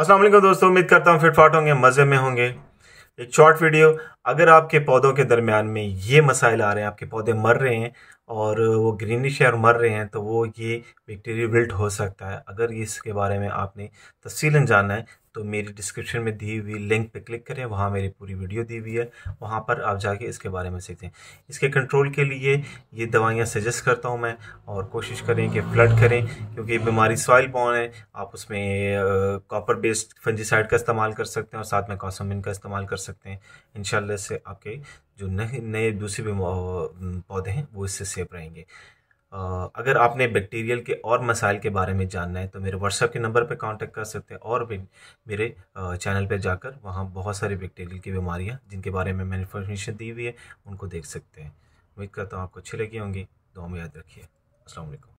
असल दोस्तों उम्मीद करता हूँ फिटफाट होंगे मज़े में होंगे एक शॉर्ट वीडियो अगर आपके पौधों के दरमियान में ये मसाइल आ रहे हैं आपके पौधे मर रहे हैं और वो ग्रीनिश है और मर रहे हैं तो वो ये बैक्टीरिया बिल्ट हो सकता है अगर इसके बारे में आपने तफसीला जानना है तो मेरी डिस्क्रिप्शन में दी हुई लिंक पे क्लिक करें वहाँ मेरी पूरी वीडियो दी हुई है वहाँ पर आप जाके इसके बारे में सीखें इसके कंट्रोल के लिए ये दवाइयाँ सजेस्ट करता हूँ मैं और कोशिश करें कि फ्लड करें क्योंकि बीमारी सॉइल बॉन है आप उसमें कॉपर बेस्ड फंजीसाइड का इस्तेमाल कर सकते हैं और साथ में कॉसमिन का इस्तेमाल कर सकते हैं इन से आपके जो नए नए दूसरे पौधे हैं वो इससे सेफ रहेंगे अगर आपने बैक्टीरियल के और मसाइल के बारे में जानना है तो मेरे व्हाट्सएप के नंबर पर कांटेक्ट कर सकते हैं और भी मेरे चैनल पर जाकर वहाँ बहुत सारी बैक्टीरियल की बीमारियाँ जिनके बारे में मैंने इन्फॉर्मेशन दी हुई है उनको देख सकते हैं उम्मीद करता हूँ आपको अच्छी लगी होंगी दो में याद रखिए असल